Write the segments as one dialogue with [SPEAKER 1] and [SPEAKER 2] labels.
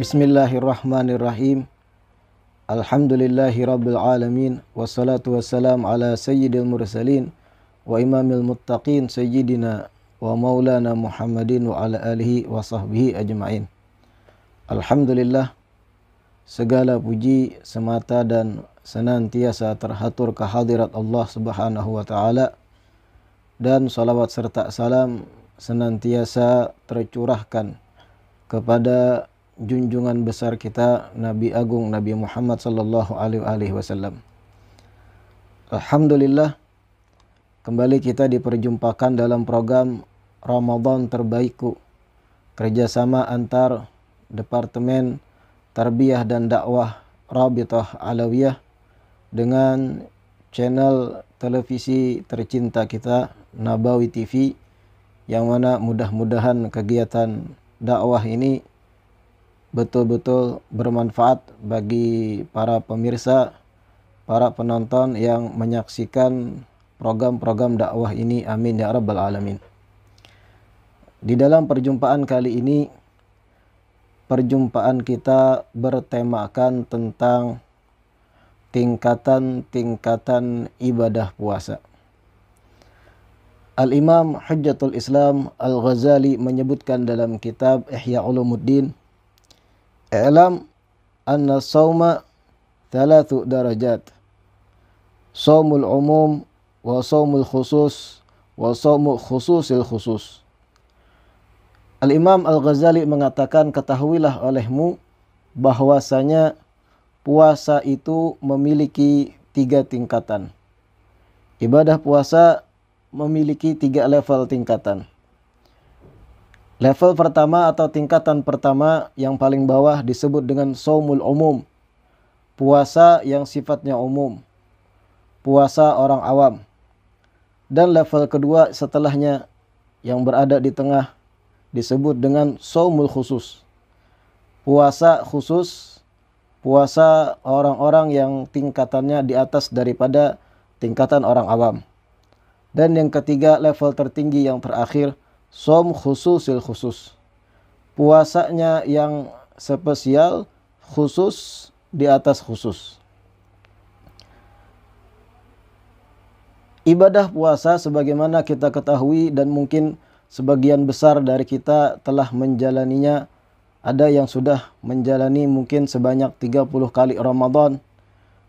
[SPEAKER 1] Bismillahirrahmanirrahim. Alhamdulillahi rabbil alamin wassalatu wassalam ala sayyidil mursalin wa imamil muttaqin sayyidina wa maulana Muhammadin wa ala alihi wa sahbihi ajmain. Alhamdulillah segala puji semata dan senantiasa terhatur kehadirat Allah Subhanahu wa taala dan salawat serta salam senantiasa tercurahkan kepada junjungan besar kita Nabi Agung Nabi Muhammad sallallahu alaihi wasallam. Alhamdulillah kembali kita diperjumpakan dalam program Ramadan terbaikku kerjasama antar Departemen Tarbiyah dan Dakwah Rabitah Alawiyah dengan channel televisi tercinta kita Nabawi TV yang mana mudah-mudahan kegiatan dakwah ini betul-betul bermanfaat bagi para pemirsa, para penonton yang menyaksikan program-program dakwah ini. Amin ya rabbal alamin. Di dalam perjumpaan kali ini perjumpaan kita bertemakan tentang tingkatan-tingkatan ibadah puasa. Al-Imam Hujjatul Islam Al-Ghazali menyebutkan dalam kitab Ihya Ulumuddin I'lam anna sawma thalathu darajat. sawmul umum wa sawmul khusus wa sawmul khususil khusus. Al-Imam Al-Ghazali mengatakan ketahuilah olehmu bahwasanya puasa itu memiliki tiga tingkatan. Ibadah puasa memiliki tiga level tingkatan. Level pertama atau tingkatan pertama yang paling bawah disebut dengan somul umum. Puasa yang sifatnya umum. Puasa orang awam. Dan level kedua setelahnya yang berada di tengah disebut dengan somul khusus. Puasa khusus, puasa orang-orang yang tingkatannya di atas daripada tingkatan orang awam. Dan yang ketiga level tertinggi yang terakhir som khusus khususil khusus puasanya yang spesial khusus di atas khusus ibadah puasa sebagaimana kita ketahui dan mungkin sebagian besar dari kita telah menjalaninya ada yang sudah menjalani mungkin sebanyak 30 kali Ramadan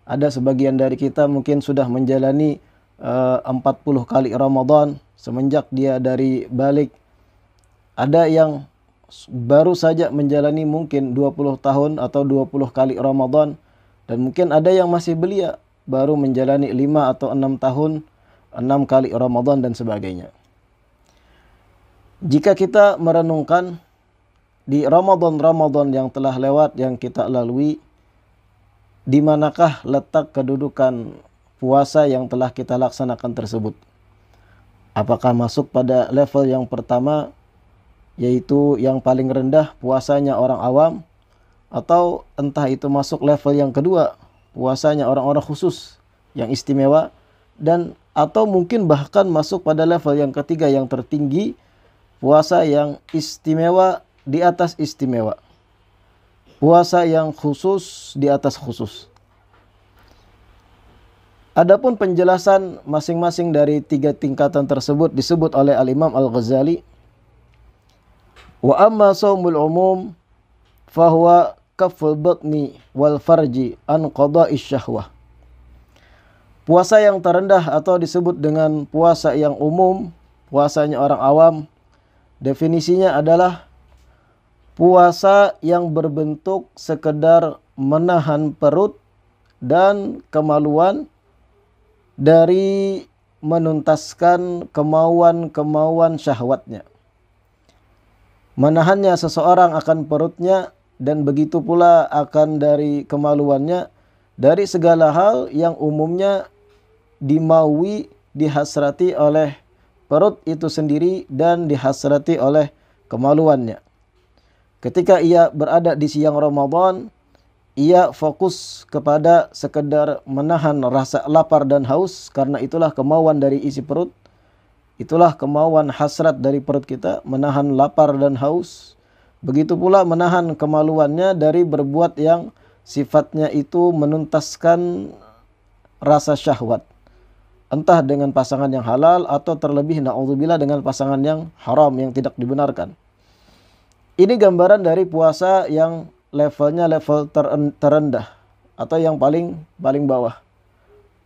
[SPEAKER 1] ada sebagian dari kita mungkin sudah menjalani 40 eh, kali Ramadan semenjak dia dari balik. Ada yang baru saja menjalani mungkin 20 tahun atau 20 kali Ramadan dan mungkin ada yang masih belia baru menjalani 5 atau 6 tahun 6 kali Ramadan dan sebagainya. Jika kita merenungkan di Ramadan-Ramadan yang telah lewat yang kita lalui di manakah letak kedudukan puasa yang telah kita laksanakan tersebut. Apakah masuk pada level yang pertama yaitu yang paling rendah puasanya orang awam atau entah itu masuk level yang kedua puasanya orang-orang khusus yang istimewa dan atau mungkin bahkan masuk pada level yang ketiga yang tertinggi puasa yang istimewa di atas istimewa puasa yang khusus di atas khusus Adapun penjelasan masing-masing dari tiga tingkatan tersebut disebut oleh Al-Imam Al-Ghazali. Wa amma sawmul umum fahuwa kaful batni wal farji an qada'i syahwah. Puasa yang terendah atau disebut dengan puasa yang umum, puasanya orang awam, definisinya adalah puasa yang berbentuk sekedar menahan perut dan kemaluan dari menuntaskan kemauan-kemauan syahwatnya. Menahannya seseorang akan perutnya dan begitu pula akan dari kemaluannya dari segala hal yang umumnya dimaui dihasrati oleh perut itu sendiri dan dihasrati oleh kemaluannya. Ketika ia berada di siang Ramadan, ia fokus kepada sekedar menahan rasa lapar dan haus karena itulah kemauan dari isi perut. Itulah kemauan hasrat dari perut kita menahan lapar dan haus. Begitu pula menahan kemaluannya dari berbuat yang sifatnya itu menuntaskan rasa syahwat. Entah dengan pasangan yang halal atau terlebih na'udzubillah dengan pasangan yang haram yang tidak dibenarkan. Ini gambaran dari puasa yang levelnya level terendah atau yang paling paling bawah.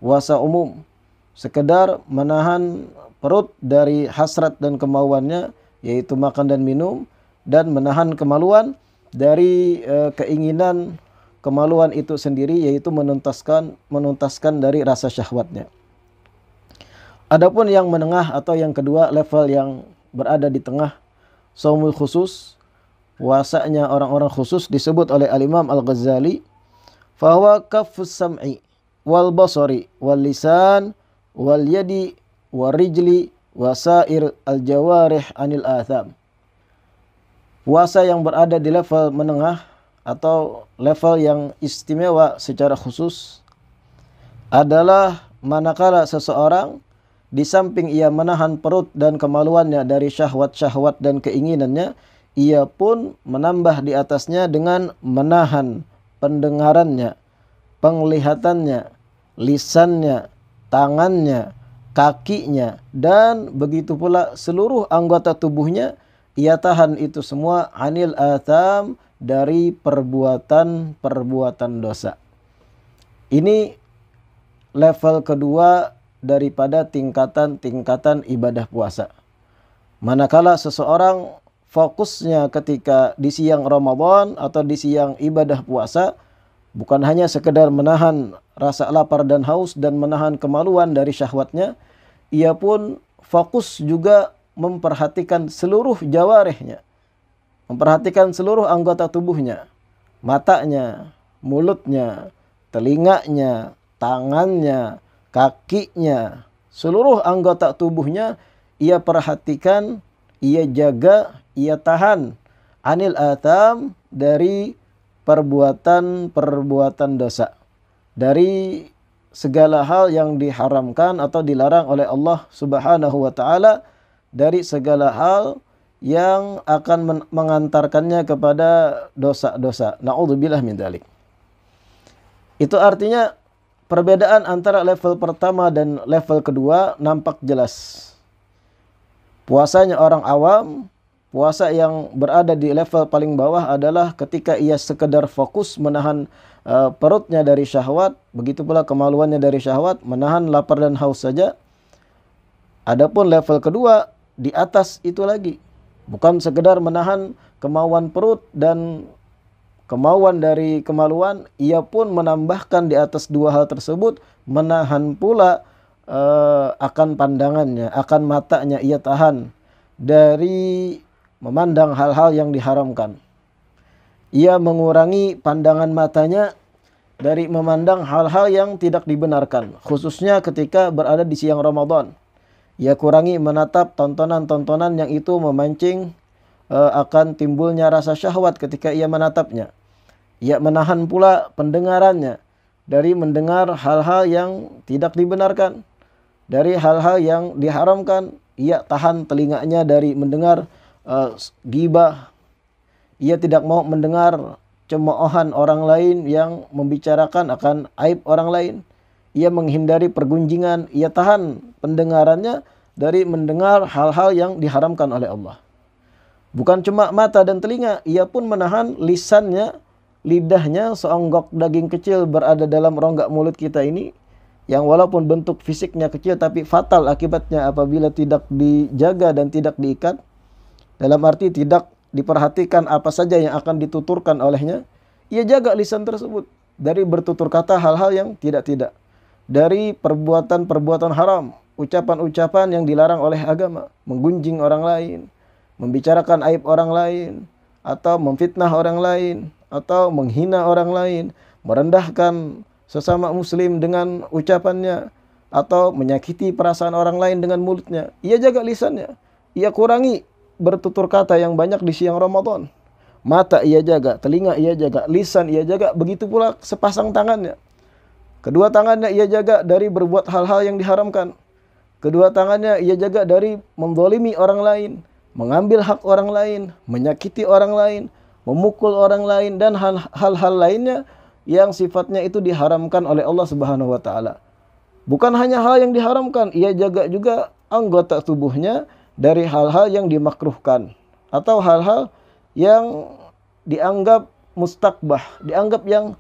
[SPEAKER 1] Puasa umum sekedar menahan perut dari hasrat dan kemauannya yaitu makan dan minum dan menahan kemaluan dari e, keinginan kemaluan itu sendiri yaitu menuntaskan menuntaskan dari rasa syahwatnya. Adapun yang menengah atau yang kedua level yang berada di tengah saumul khusus puasanya orang-orang khusus disebut oleh Al-Imam Al-Ghazali fahuwa kafus sam'i wal basari wal lisan wal yadi wal rijli wasair al jawarih anil atham puasa yang berada di level menengah atau level yang istimewa secara khusus adalah manakala seseorang di samping ia menahan perut dan kemaluannya dari syahwat-syahwat dan keinginannya ia pun menambah di atasnya dengan menahan pendengarannya, penglihatannya, lisannya, tangannya, kakinya, dan begitu pula seluruh anggota tubuhnya ia tahan itu semua anil atam dari perbuatan-perbuatan dosa. Ini level kedua daripada tingkatan-tingkatan ibadah puasa. Manakala seseorang fokusnya ketika di siang Ramadan atau di siang ibadah puasa bukan hanya sekedar menahan rasa lapar dan haus dan menahan kemaluan dari syahwatnya, ia pun fokus juga memperhatikan seluruh jawarehnya, memperhatikan seluruh anggota tubuhnya, matanya, mulutnya, telinganya, tangannya, kakinya, seluruh anggota tubuhnya ia perhatikan ia jaga, ia tahan anil atam dari perbuatan-perbuatan dosa. Dari segala hal yang diharamkan atau dilarang oleh Allah Subhanahu wa taala dari segala hal yang akan mengantarkannya kepada dosa-dosa. Nauzubillah min dalik. Itu artinya perbedaan antara level pertama dan level kedua nampak jelas. Puasanya orang awam, puasa yang berada di level paling bawah adalah ketika ia sekedar fokus menahan uh, perutnya dari syahwat, begitu pula kemaluannya dari syahwat, menahan lapar dan haus saja. Adapun level kedua di atas itu lagi bukan sekedar menahan kemauan perut dan kemauan dari kemaluan, ia pun menambahkan di atas dua hal tersebut, menahan pula uh, akan pandangannya, akan matanya ia tahan dari memandang hal-hal yang diharamkan. Ia mengurangi pandangan matanya dari memandang hal-hal yang tidak dibenarkan, khususnya ketika berada di siang Ramadan. Ia kurangi menatap tontonan-tontonan yang itu memancing uh, akan timbulnya rasa syahwat ketika ia menatapnya. Ia menahan pula pendengarannya dari mendengar hal-hal yang tidak dibenarkan dari hal-hal yang diharamkan. Ia tahan telinganya dari mendengar uh, gibah. Ia tidak mau mendengar cemoohan orang lain yang membicarakan akan aib orang lain. Ia menghindari pergunjingan, ia tahan pendengarannya dari mendengar hal-hal yang diharamkan oleh Allah. Bukan cuma mata dan telinga, ia pun menahan lisannya, lidahnya seonggok daging kecil berada dalam rongga mulut kita ini yang walaupun bentuk fisiknya kecil tapi fatal akibatnya apabila tidak dijaga dan tidak diikat dalam arti tidak diperhatikan apa saja yang akan dituturkan olehnya ia jaga lisan tersebut dari bertutur kata hal-hal yang tidak-tidak dari perbuatan-perbuatan haram ucapan-ucapan yang dilarang oleh agama menggunjing orang lain membicarakan aib orang lain atau memfitnah orang lain atau menghina orang lain merendahkan sesama muslim dengan ucapannya atau menyakiti perasaan orang lain dengan mulutnya. Ia jaga lisannya. Ia kurangi bertutur kata yang banyak di siang Ramadan. Mata ia jaga, telinga ia jaga, lisan ia jaga, begitu pula sepasang tangannya. Kedua tangannya ia jaga dari berbuat hal-hal yang diharamkan. Kedua tangannya ia jaga dari mendolimi orang lain, mengambil hak orang lain, menyakiti orang lain, memukul orang lain, dan hal-hal lainnya yang sifatnya itu diharamkan oleh Allah Subhanahu wa taala. Bukan hanya hal yang diharamkan, ia jaga juga anggota tubuhnya dari hal-hal yang dimakruhkan atau hal-hal yang dianggap mustakbah, dianggap yang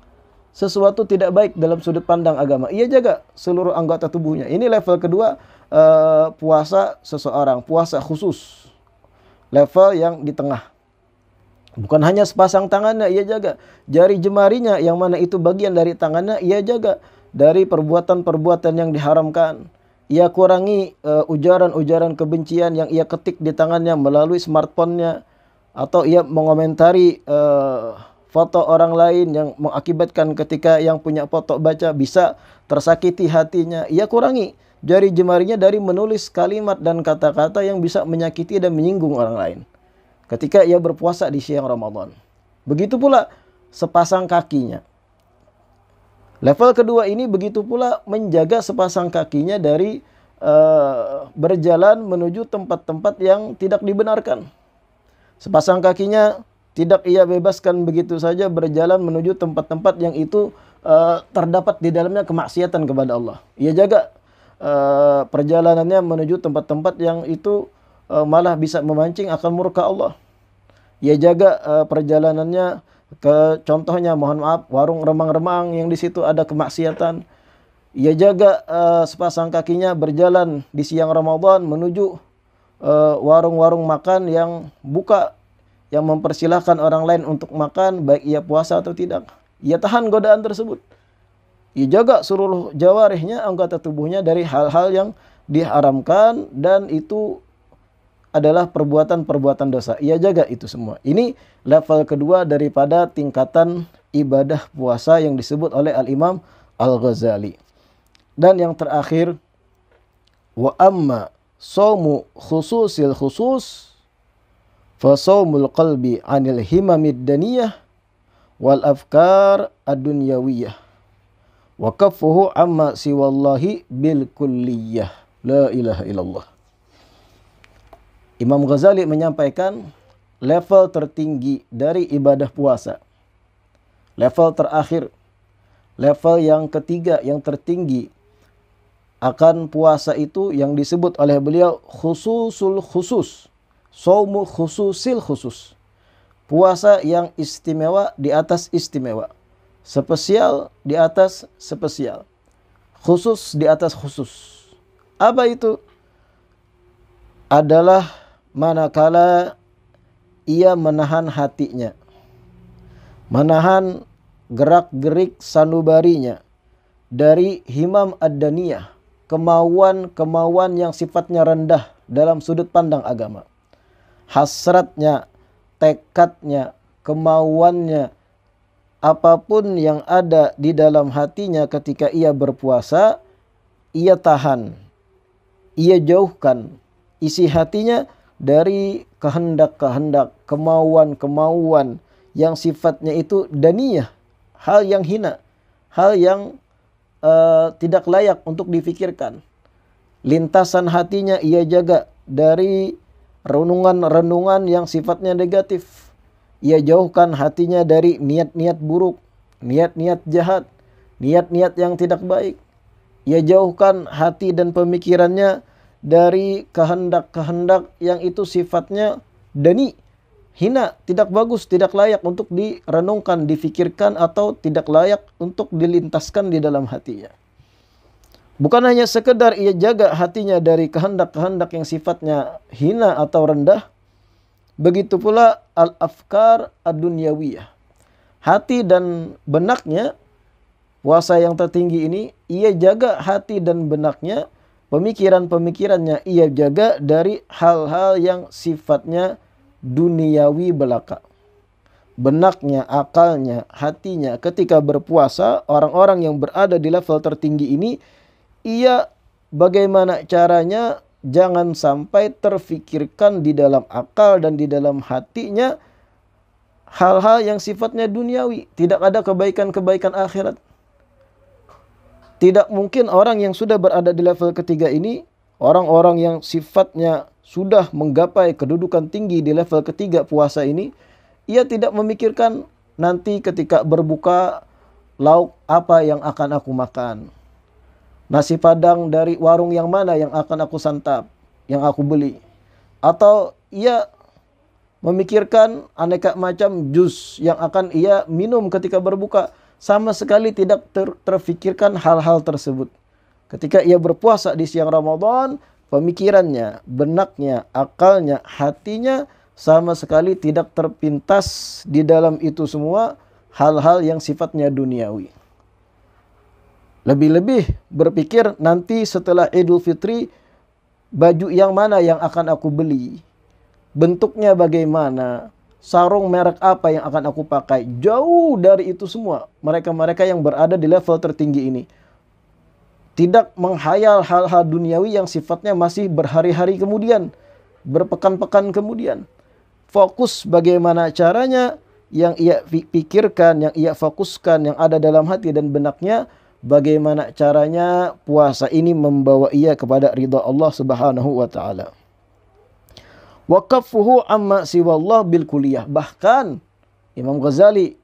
[SPEAKER 1] sesuatu tidak baik dalam sudut pandang agama. Ia jaga seluruh anggota tubuhnya. Ini level kedua uh, puasa seseorang, puasa khusus. Level yang di tengah. Bukan hanya sepasang tangannya ia jaga, jari jemarinya yang mana itu bagian dari tangannya ia jaga dari perbuatan-perbuatan yang diharamkan. Ia kurangi eh, ujaran-ujaran uh, kebencian yang ia ketik di tangannya melalui smartphone-nya atau ia mengomentari uh, foto orang lain yang mengakibatkan ketika yang punya foto baca bisa tersakiti hatinya. Ia kurangi jari jemarinya dari menulis kalimat dan kata-kata yang bisa menyakiti dan menyinggung orang lain ketika ia berpuasa di siang Ramadan. Begitu pula sepasang kakinya. Level kedua ini begitu pula menjaga sepasang kakinya dari uh, berjalan menuju tempat-tempat yang tidak dibenarkan. Sepasang kakinya tidak ia bebaskan begitu saja berjalan menuju tempat-tempat yang itu uh, terdapat di dalamnya kemaksiatan kepada Allah. Ia jaga uh, perjalanannya menuju tempat-tempat yang itu uh, malah bisa memancing akan murka Allah. Ia jaga uh, perjalanannya ke contohnya mohon maaf warung remang-remang yang di situ ada kemaksiatan. Ia jaga uh, sepasang kakinya berjalan di siang Ramadan menuju warung-warung uh, makan yang buka yang mempersilahkan orang lain untuk makan baik ia puasa atau tidak. Ia tahan godaan tersebut. Ia jaga seluruh jawarihnya, anggota tubuhnya dari hal-hal yang diharamkan dan itu adalah perbuatan-perbuatan dosa. Ia jaga itu semua. Ini level kedua daripada tingkatan ibadah puasa yang disebut oleh Al-Imam Al-Ghazali. Dan yang terakhir, wa amma saumu khususil khusus fa saumul qalbi anil himamid daniyah wal afkar ad-dunyawiyah wa kaffuhu amma siwallahi bil kulliyah la ilaha illallah Imam Ghazali menyampaikan level tertinggi dari ibadah puasa. Level terakhir, level yang ketiga yang tertinggi akan puasa itu yang disebut oleh beliau khususul khusus. Saumul khususil khusus. Puasa yang istimewa di atas istimewa. Spesial di atas spesial. Khusus di atas khusus. Apa itu? Adalah manakala ia menahan hatinya, menahan gerak-gerik sanubarinya dari himam ad-daniyah, kemauan-kemauan yang sifatnya rendah dalam sudut pandang agama. Hasratnya, tekadnya, kemauannya, apapun yang ada di dalam hatinya ketika ia berpuasa, ia tahan, ia jauhkan. Isi hatinya dari kehendak-kehendak, kemauan-kemauan yang sifatnya itu daniyah, hal yang hina, hal yang uh, tidak layak untuk difikirkan. Lintasan hatinya ia jaga dari renungan-renungan yang sifatnya negatif. Ia jauhkan hatinya dari niat-niat buruk, niat-niat jahat, niat-niat yang tidak baik. Ia jauhkan hati dan pemikirannya dari kehendak-kehendak yang itu sifatnya dani, hina, tidak bagus, tidak layak untuk direnungkan, difikirkan atau tidak layak untuk dilintaskan di dalam hatinya. Bukan hanya sekedar ia jaga hatinya dari kehendak-kehendak yang sifatnya hina atau rendah, begitu pula al-afkar ad-dunyawiyah. Hati dan benaknya, puasa yang tertinggi ini, ia jaga hati dan benaknya pemikiran-pemikirannya ia jaga dari hal-hal yang sifatnya duniawi belaka. Benaknya, akalnya, hatinya ketika berpuasa, orang-orang yang berada di level tertinggi ini, ia bagaimana caranya jangan sampai terfikirkan di dalam akal dan di dalam hatinya hal-hal yang sifatnya duniawi. Tidak ada kebaikan-kebaikan akhirat. Tidak mungkin orang yang sudah berada di level ketiga ini, orang-orang yang sifatnya sudah menggapai kedudukan tinggi di level ketiga puasa ini, ia tidak memikirkan nanti ketika berbuka lauk apa yang akan aku makan. Nasi padang dari warung yang mana yang akan aku santap, yang aku beli. Atau ia memikirkan aneka macam jus yang akan ia minum ketika berbuka sama sekali tidak ter terfikirkan hal-hal tersebut. Ketika ia berpuasa di siang Ramadan, pemikirannya, benaknya, akalnya, hatinya sama sekali tidak terpintas di dalam itu semua hal-hal yang sifatnya duniawi. Lebih-lebih berpikir nanti setelah Idul Fitri baju yang mana yang akan aku beli, bentuknya bagaimana, sarung merek apa yang akan aku pakai. Jauh dari itu semua, mereka-mereka yang berada di level tertinggi ini tidak menghayal hal-hal duniawi yang sifatnya masih berhari-hari kemudian, berpekan-pekan kemudian. Fokus bagaimana caranya yang ia pikirkan, yang ia fokuskan, yang ada dalam hati dan benaknya, bagaimana caranya puasa ini membawa ia kepada ridha Allah Subhanahu wa taala. Wakafuhu amma siwallah bil kuliah Bahkan Imam Ghazali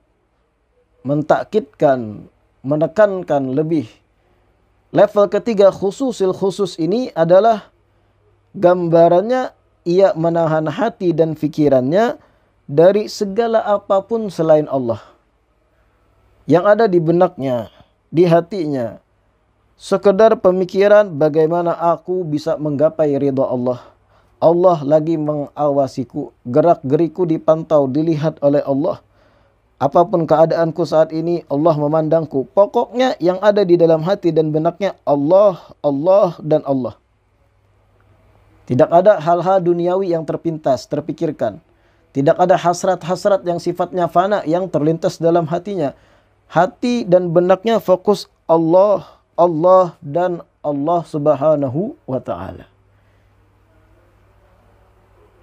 [SPEAKER 1] mentakitkan, menekankan lebih. Level ketiga khususil khusus ini adalah gambarannya ia menahan hati dan pikirannya dari segala apapun selain Allah. Yang ada di benaknya, di hatinya. Sekedar pemikiran bagaimana aku bisa menggapai ridha Allah Allah lagi mengawasiku, gerak-geriku dipantau, dilihat oleh Allah. Apapun keadaanku saat ini, Allah memandangku. Pokoknya yang ada di dalam hati dan benaknya Allah, Allah, dan Allah. Tidak ada hal-hal duniawi yang terpintas, terpikirkan. Tidak ada hasrat-hasrat yang sifatnya fana yang terlintas dalam hatinya. Hati dan benaknya fokus Allah, Allah, dan Allah subhanahu wa ta'ala.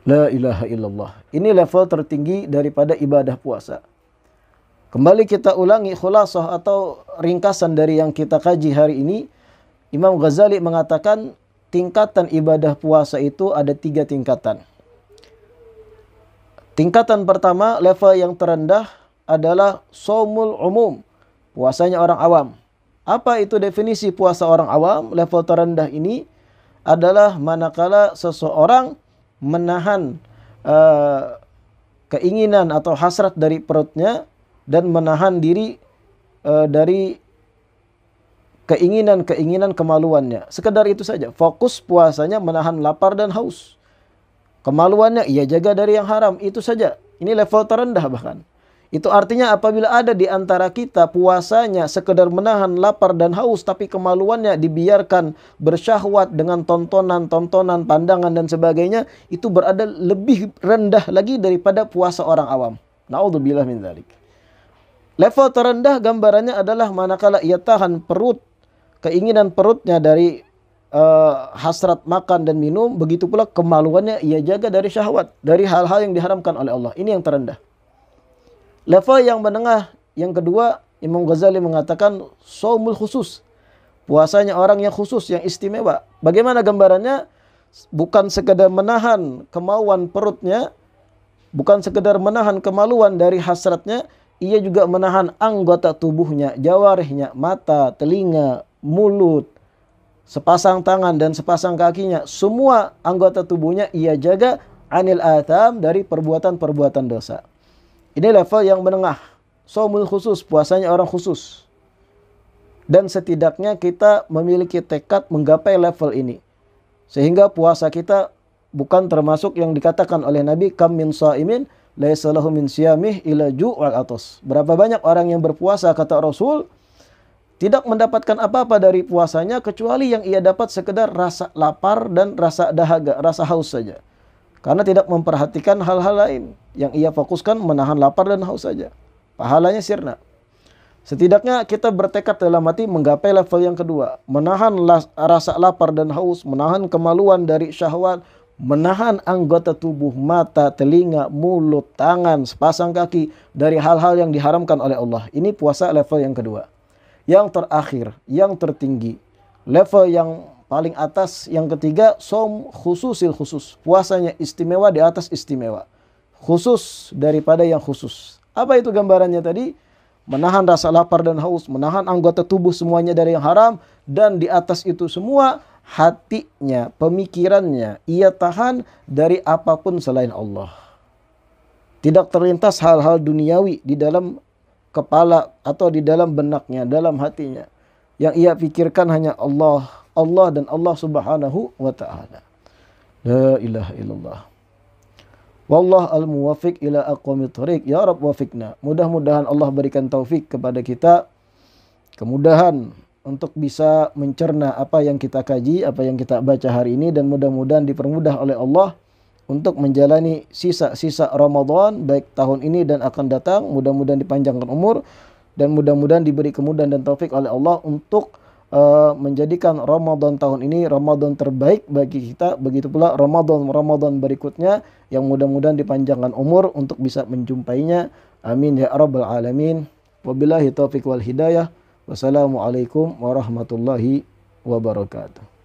[SPEAKER 1] La ilaha illallah. Ini level tertinggi daripada ibadah puasa. Kembali kita ulangi khulasah atau ringkasan dari yang kita kaji hari ini. Imam Ghazali mengatakan tingkatan ibadah puasa itu ada tiga tingkatan. Tingkatan pertama, level yang terendah adalah somul umum, puasanya orang awam. Apa itu definisi puasa orang awam? Level terendah ini adalah manakala seseorang menahan uh, keinginan atau hasrat dari perutnya dan menahan diri uh, dari keinginan-keinginan kemaluannya. Sekedar itu saja. Fokus puasanya menahan lapar dan haus. Kemaluannya ia jaga dari yang haram. Itu saja. Ini level terendah bahkan. Itu artinya apabila ada di antara kita puasanya sekedar menahan lapar dan haus tapi kemaluannya dibiarkan bersyahwat dengan tontonan-tontonan, pandangan dan sebagainya, itu berada lebih rendah lagi daripada puasa orang awam. Nauzubillah min dzalik. Level terendah gambarannya adalah manakala ia tahan perut, keinginan perutnya dari uh, hasrat makan dan minum, begitu pula kemaluannya ia jaga dari syahwat, dari hal-hal yang diharamkan oleh Allah. Ini yang terendah. Level yang menengah yang kedua Imam Ghazali mengatakan saumul khusus. Puasanya orang yang khusus, yang istimewa. Bagaimana gambarannya? Bukan sekadar menahan kemauan perutnya, bukan sekadar menahan kemaluan dari hasratnya, ia juga menahan anggota tubuhnya, jawarihnya, mata, telinga, mulut, sepasang tangan dan sepasang kakinya. Semua anggota tubuhnya ia jaga anil atam dari perbuatan-perbuatan dosa. Ini level yang menengah. Somul khusus, puasanya orang khusus. Dan setidaknya kita memiliki tekad menggapai level ini. Sehingga puasa kita bukan termasuk yang dikatakan oleh Nabi kam min saimin laisalahu min siyamih ila ju'al atas. Berapa banyak orang yang berpuasa kata Rasul tidak mendapatkan apa-apa dari puasanya kecuali yang ia dapat sekedar rasa lapar dan rasa dahaga, rasa haus saja. Karena tidak memperhatikan hal-hal lain yang ia fokuskan menahan lapar dan haus saja. Pahalanya sirna. Setidaknya kita bertekad dalam hati menggapai level yang kedua, menahan las, rasa lapar dan haus, menahan kemaluan dari syahwat, menahan anggota tubuh, mata, telinga, mulut, tangan, sepasang kaki dari hal-hal yang diharamkan oleh Allah. Ini puasa level yang kedua. Yang terakhir, yang tertinggi, level yang paling atas. Yang ketiga, som khususil khusus. Puasanya istimewa di atas istimewa. Khusus daripada yang khusus. Apa itu gambarannya tadi? Menahan rasa lapar dan haus, menahan anggota tubuh semuanya dari yang haram, dan di atas itu semua hatinya, pemikirannya, ia tahan dari apapun selain Allah. Tidak terlintas hal-hal duniawi di dalam kepala atau di dalam benaknya, dalam hatinya. Yang ia pikirkan hanya Allah Allah dan Allah Subhanahu wa taala. La ilaha illallah. Wallah al muwafiq ila aqwami tariq. Ya Rabb wafikna. Mudah-mudahan Allah berikan taufik kepada kita kemudahan untuk bisa mencerna apa yang kita kaji, apa yang kita baca hari ini dan mudah-mudahan dipermudah oleh Allah untuk menjalani sisa-sisa Ramadan baik tahun ini dan akan datang. Mudah-mudahan dipanjangkan umur dan mudah-mudahan diberi kemudahan dan taufik oleh Allah untuk uh, menjadikan Ramadan tahun ini Ramadan terbaik bagi kita begitu pula Ramadan Ramadan berikutnya yang mudah-mudahan dipanjangkan umur untuk bisa menjumpainya amin ya rabbal alamin wabillahi taufik wal hidayah wassalamualaikum warahmatullahi wabarakatuh